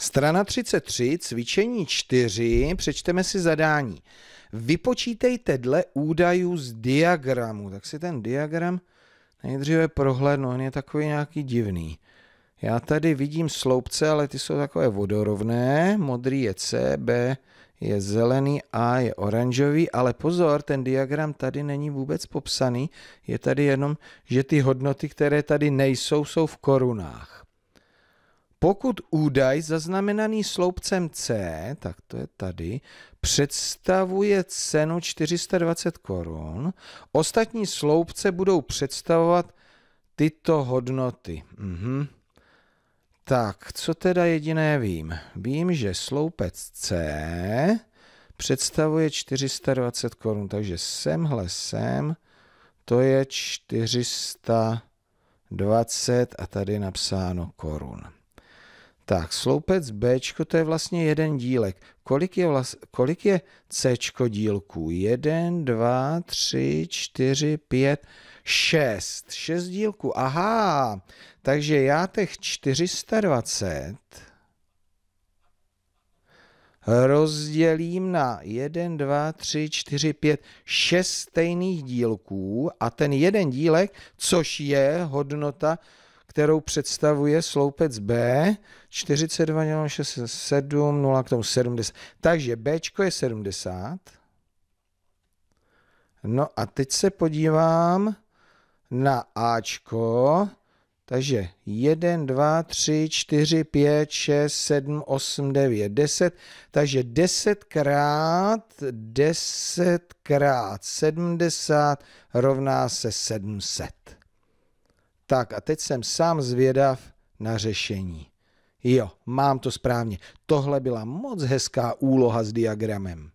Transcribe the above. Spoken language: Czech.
Strana 33, cvičení 4, přečteme si zadání. Vypočítejte dle údajů z diagramu. Tak si ten diagram nejdříve prohlédnu, on je takový nějaký divný. Já tady vidím sloupce, ale ty jsou takové vodorovné. Modrý je C, B je zelený, A je oranžový, ale pozor, ten diagram tady není vůbec popsaný. Je tady jenom, že ty hodnoty, které tady nejsou, jsou v korunách. Pokud údaj zaznamenaný sloupcem C, tak to je tady, představuje cenu 420 korun, ostatní sloupce budou představovat tyto hodnoty. Mhm. Tak, co teda jediné vím? Vím, že sloupec C představuje 420 korun, takže semhle sem, to je 420 a tady je napsáno korun. Tak, sloupec B, to je vlastně jeden dílek. Kolik je, vlast, kolik je C dílků? 1, 2, 3, 4, 5, 6. 6 dílků, aha. Takže já těch 420 rozdělím na 1, 2, 3, 4, 5, 6 stejných dílků a ten jeden dílek, což je hodnota kterou představuje sloupec B, 42, 6, 7, 0 k tomu 70. Takže B je 70. No a teď se podívám na A. takže 1, 2, 3, 4, 5, 6, 7, 8, 9, 10. Takže 10 krát 10 krát 70 rovná se 700. Tak a teď jsem sám zvědav na řešení. Jo, mám to správně. Tohle byla moc hezká úloha s diagramem.